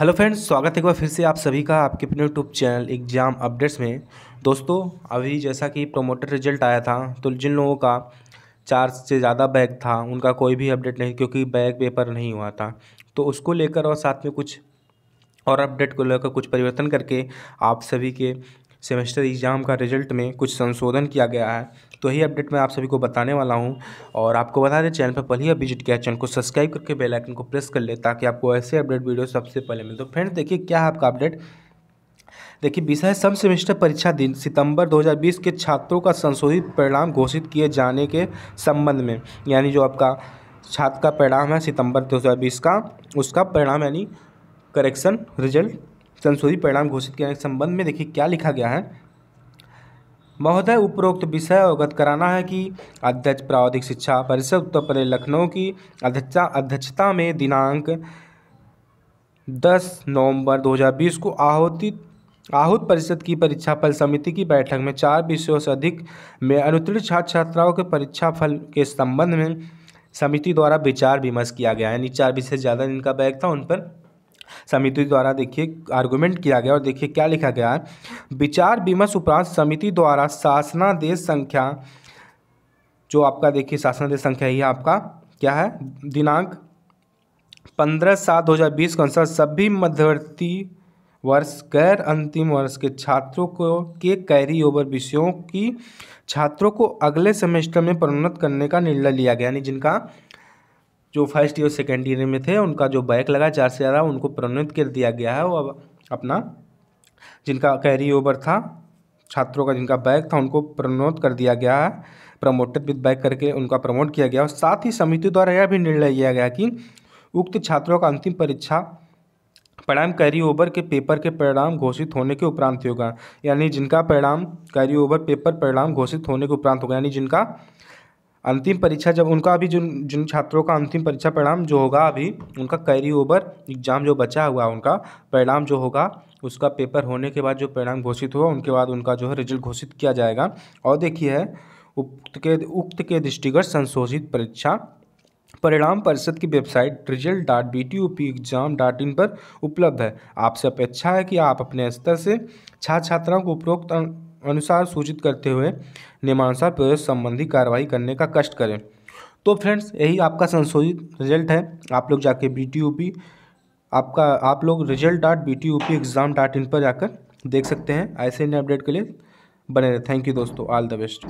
hello friends स्वागत है एक बार फिर से आप सभी का आपके अपने यूट्यूब चैनल एग्जाम अपडेट्स में दोस्तों अभी जैसा कि प्रोमोटर रिजल्ट आया था तो जिन लोगों का चार से ज़्यादा बैग था उनका कोई भी अपडेट नहीं क्योंकि बैग पेपर नहीं हुआ था तो उसको लेकर और साथ में कुछ और अपडेट को लेकर कुछ परिवर्तन करके आप सभी के सेमेस्टर एग्ज़ाम का रिजल्ट में कुछ संशोधन किया गया है तो यही अपडेट मैं आप सभी को बताने वाला हूँ और आपको बता दें चैनल पर पहले ही विजिट किया चैनल को सब्सक्राइब करके बेलाइकन को प्रेस कर ले ताकि आपको ऐसे अपडेट वीडियो सबसे पहले मिले तो फ्रेंड्स देखिए क्या है आपका अपडेट देखिए विषय सम सेमेस्टर परीक्षा दिन सितंबर 2020 के छात्रों का संशोधित परिणाम घोषित किए जाने के संबंध में यानी जो आपका छात्र का परिणाम है सितंबर 2020 का उसका परिणाम यानी करेक्शन रिजल्ट संशोधित परिणाम घोषित करने के संबंध में देखिए क्या लिखा गया है महोदय उपरोक्त विषय अवगत कराना है कि अध्यक्ष प्रावधिक शिक्षा परिषद उत्तर प्रदेश लखनऊ की अध्यक्षता अध्यक्षता में दिनांक 10 नवंबर 2020 को आहुतित आहूत परिषद की परीक्षा फल समिति की बैठक में चार विषयों से अधिक में अनुत्तीर्ण छात्र छात्राओं के परीक्षा फल के संबंध में समिति द्वारा विचार विमर्श किया गया यानी चार विषय ज़्यादा जिनका बैग था उन पर समिति द्वारा देखिए आर्गुमेंट किया गया और देखिए क्या लिखा गया है विचार विमर्श उपरांत समिति द्वारा शासनादेश संख्या जो आपका देखिए शासनादेश संख्या ही आपका क्या है दिनांक पंद्रह सात दो हज़ार बीस के अनुसार सभी मध्यवर्ती वर्ष गैर अंतिम वर्ष के छात्रों को के कैरी ओवर विषयों की छात्रों को अगले सेमेस्टर में प्रोन्नत करने का निर्णय लिया गया यानी जिनका जो फर्स्ट ईयर सेकेंड ईयर में थे उनका जो बैक लगा चार से ज़्यादा उनको प्रोन्नत कर दिया गया है वो अब अपना जिनका कैरी ओवर था छात्रों का जिनका बैक था उनको प्रमोट कर दिया गया है प्रमोटेड विद बैक करके उनका प्रमोट किया गया और साथ ही समिति द्वारा यह भी निर्णय लिया गया कि उक्त छात्रों का अंतिम परीक्षा परिणाम कैरी ओवर के पेपर के परिणाम घोषित होने के उपरांत होगा यानी जिनका परिणाम कैरी ओवर पेपर परिणाम घोषित होने के उपरांत होगा यानी जिनका अंतिम परीक्षा जब उनका अभी जिन जिन छात्रों का अंतिम परीक्षा परिणाम जो होगा अभी उनका कैरी ओवर एग्ज़ाम जो बचा हुआ उनका परिणाम जो होगा उसका पेपर होने के बाद जो परिणाम घोषित हुआ उनके बाद उनका जो है रिजल्ट घोषित किया जाएगा और देखिए है उक्त के उक्त के दृष्टिगत संशोधित परीक्षा परिणाम परिषद की website result dot B T U P exam dot in पर उपलब्ध है आपसे अपेक्षा है कि आप अपने स्तर से छात्र छात्राओं को उपरोक्त अनुसार सूचित करते हुए नियमानुसार प्रवेश संबंधी कार्रवाई करने का कष्ट करें तो फ्रेंड्स यही आपका संशोधित रिजल्ट है आप लोग जाके बी टी यू पी आपका आप लोग result dot B T U P exam dot in पर जाकर देख सकते हैं ऐसे नए अपडेट के लिए बने रहे थैंक यू दोस्तों ऑल द बेस्ट